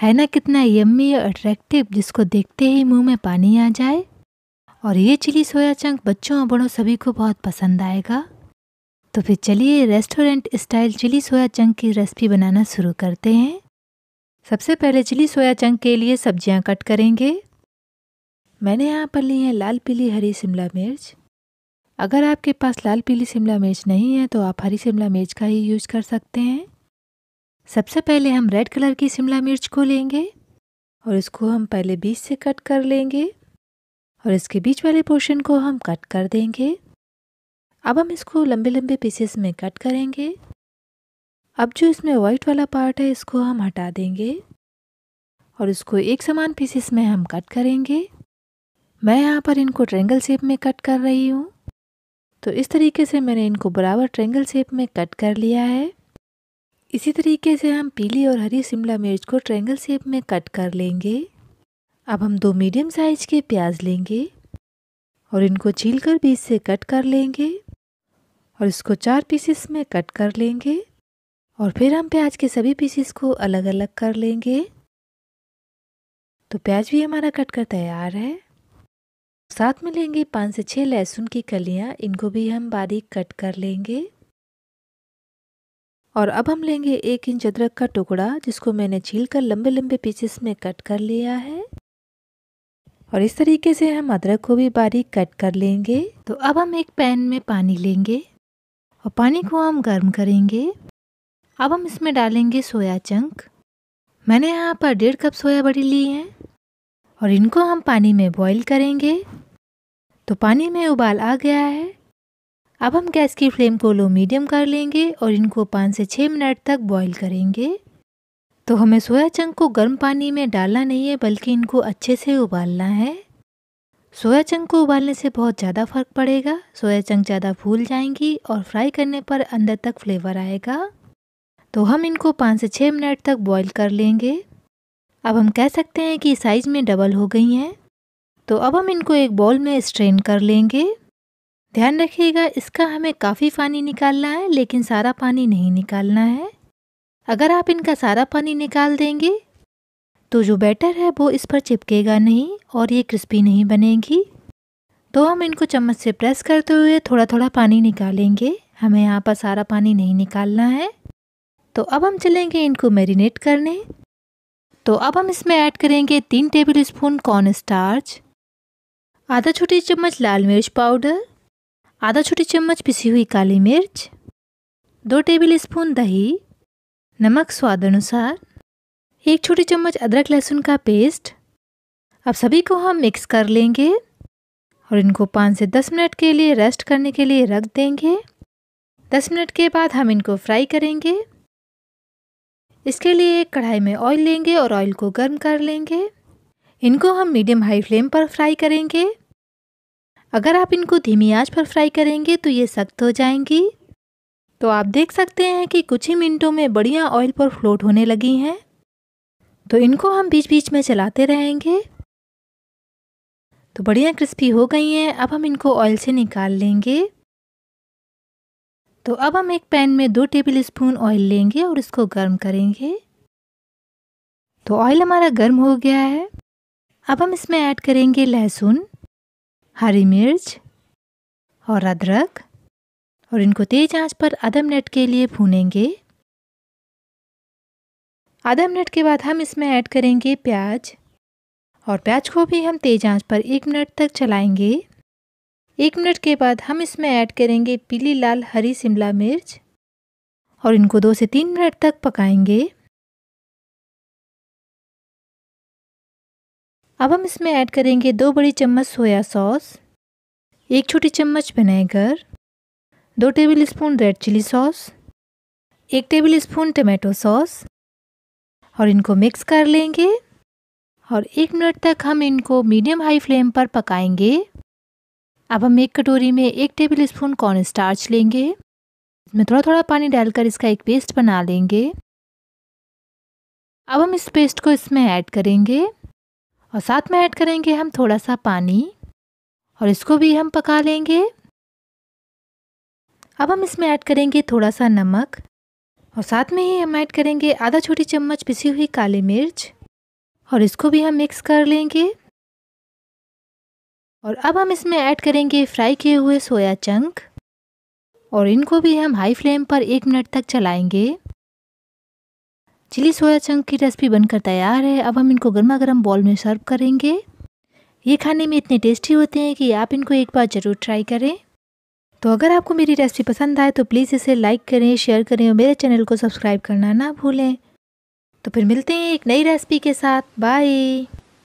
है ना कितना यम्मी और अट्रैक्टिव जिसको देखते ही मुंह में पानी आ जाए और ये चिली सोया चंक बच्चों और बड़ों सभी को बहुत पसंद आएगा तो फिर चलिए restaurant style chilli soya chunk की रेसिपी बनाना शुरू करते हैं सबसे पहले चिली सोया चंक के लिए सब्जियां कट करेंगे मैंने यहाँ पर ली है लाल पीली हरी शिमला मिर्च अगर आपके पास लाल पीली शिमला मिर्च नहीं है तो आप हरी शिमला मिर्च का ही यूज कर सकते हैं सबसे पहले हम रेड कलर की शिमला मिर्च को लेंगे और इसको हम पहले बीच से कट कर लेंगे और इसके बीच वाले पोर्शन को हम कट कर देंगे अब हम इसको लंबे लंबे पीसेस में कट करेंगे अब जो इसमें वाइट वाला पार्ट है इसको हम हटा देंगे और इसको एक समान पीसेस में हम कट करेंगे मैं यहाँ पर इनको ट्रेंगल शेप में कट कर रही हूँ तो इस तरीके से मैंने इनको बराबर ट्रेंगल शेप में कट कर लिया है इसी तरीके से हम पीली और हरी शिमला मिर्च को ट्रायंगल शेप में कट कर लेंगे अब हम दो मीडियम साइज के प्याज लेंगे और इनको छील कर बीच से कट कर लेंगे और इसको चार पीसेस में कट कर लेंगे और फिर हम प्याज के सभी पीसेस को अलग अलग कर लेंगे तो प्याज भी हमारा कट कर तैयार है साथ में लेंगे पाँच से छः लहसुन की कलियाँ इनको भी हम बारीक कट कर लेंगे और अब हम लेंगे एक इंच अदरक का टुकड़ा जिसको मैंने छील कर लंबे लंबे पीसेस में कट कर लिया है और इस तरीके से हम अदरक को भी बारीक कट कर लेंगे तो अब हम एक पैन में पानी लेंगे और पानी को हम गर्म करेंगे अब हम इसमें डालेंगे सोया चंक मैंने यहाँ पर डेढ़ कप सोया बड़ी ली है और इनको हम पानी में बॉईल करेंगे तो पानी में उबाल आ गया है अब हम गैस की फ्लेम को लो मीडियम कर लेंगे और इनको पाँच से छः मिनट तक बॉईल करेंगे तो हमें सोया चंक को गर्म पानी में डालना नहीं है बल्कि इनको अच्छे से उबालना है सोया चंक को उबालने से बहुत ज़्यादा फ़र्क पड़ेगा सोया चंक ज़्यादा फूल जाएंगी और फ्राई करने पर अंदर तक फ्लेवर आएगा तो हम इनको पाँच से छः मिनट तक बॉईल कर लेंगे अब हम कह सकते हैं कि साइज़ में डबल हो गई हैं तो अब हम इनको एक बॉल में स्ट्रेन कर लेंगे ध्यान रखिएगा इसका हमें काफ़ी पानी निकालना है लेकिन सारा पानी नहीं निकालना है अगर आप इनका सारा पानी निकाल देंगे तो जो बैटर है वो इस पर चिपकेगा नहीं और ये क्रिस्पी नहीं बनेगी तो हम इनको चम्मच से प्रेस करते हुए थोड़ा थोड़ा पानी निकालेंगे हमें यहाँ पर सारा पानी नहीं निकालना है तो अब हम चलेंगे इनको मैरिनेट करने तो अब हम इसमें ऐड करेंगे तीन टेबल स्पून कॉर्न स्टार्च आधा छोटी चम्मच लाल मिर्च पाउडर आधा छोटी चम्मच पिसी हुई काली मिर्च दो टेबल स्पून दही नमक स्वाद अनुसार एक छोटी चम्मच अदरक लहसुन का पेस्ट अब सभी को हम मिक्स कर लेंगे और इनको पाँच से दस मिनट के लिए रेस्ट करने के लिए रख देंगे दस मिनट के बाद हम इनको फ्राई करेंगे इसके लिए एक कढ़ाई में ऑयल लेंगे और ऑयल को गर्म कर लेंगे इनको हम मीडियम हाई फ्लेम पर फ्राई करेंगे अगर आप इनको धीमी आंच पर फ्राई करेंगे तो ये सख्त हो जाएंगी तो आप देख सकते हैं कि कुछ ही मिनटों में बढ़िया ऑयल पर फ्लोट होने लगी हैं तो इनको हम बीच बीच में चलाते रहेंगे तो बढ़िया क्रिस्पी हो गई हैं अब हम इनको ऑयल से निकाल लेंगे तो अब हम एक पैन में दो टेबल स्पून ऑयल लेंगे और इसको गर्म करेंगे तो ऑयल हमारा गर्म हो गया है अब हम इसमें ऐड करेंगे लहसुन हरी मिर्च और अदरक और इनको तेज आंच पर आधा मिनट के लिए भूनेंगे आधा मिनट के बाद हम इसमें ऐड करेंगे प्याज और प्याज को भी हम तेज आंच पर एक मिनट तक चलाएंगे एक मिनट के बाद हम इसमें ऐड करेंगे पीली लाल हरी शिमला मिर्च और इनको दो से तीन मिनट तक पकाएंगे अब हम इसमें ऐड करेंगे दो बड़ी चम्मच सोया सॉस एक छोटी चम्मच विनेगर दो tablespoon red chilli sauce एक टेबल स्पून टमाटो सॉस और इनको मिक्स कर लेंगे और एक मिनट तक हम इनको मीडियम हाई फ्लेम पर पकाएंगे अब हम एक कटोरी में एक टेबल स्पून कॉर्न स्टार्च लेंगे इसमें थोड़ा थोड़ा पानी डालकर इसका एक पेस्ट बना लेंगे अब हम इस पेस्ट को इसमें ऐड करेंगे और साथ में ऐड करेंगे हम थोड़ा सा पानी और इसको भी हम पका लेंगे अब हम इसमें ऐड करेंगे थोड़ा सा नमक और साथ में ही हम ऐड करेंगे आधा छोटी चम्मच पिसी हुई काली मिर्च और इसको भी हम मिक्स कर लेंगे और अब हम इसमें ऐड करेंगे फ्राई किए हुए सोया चंक और इनको भी हम हाई फ्लेम पर एक मिनट तक चलाएंगे चिली सोया चंक की रेसिपी बनकर तैयार है अब हम इनको गर्मा गर्म बॉल में सर्व करेंगे ये खाने में इतने टेस्टी होते हैं कि आप इनको एक बार ज़रूर ट्राई करें तो अगर आपको मेरी रेसिपी पसंद आए तो प्लीज़ इसे लाइक करें शेयर करें और मेरे चैनल को सब्सक्राइब करना ना भूलें तो फिर मिलते हैं एक नई रेसिपी के साथ बाय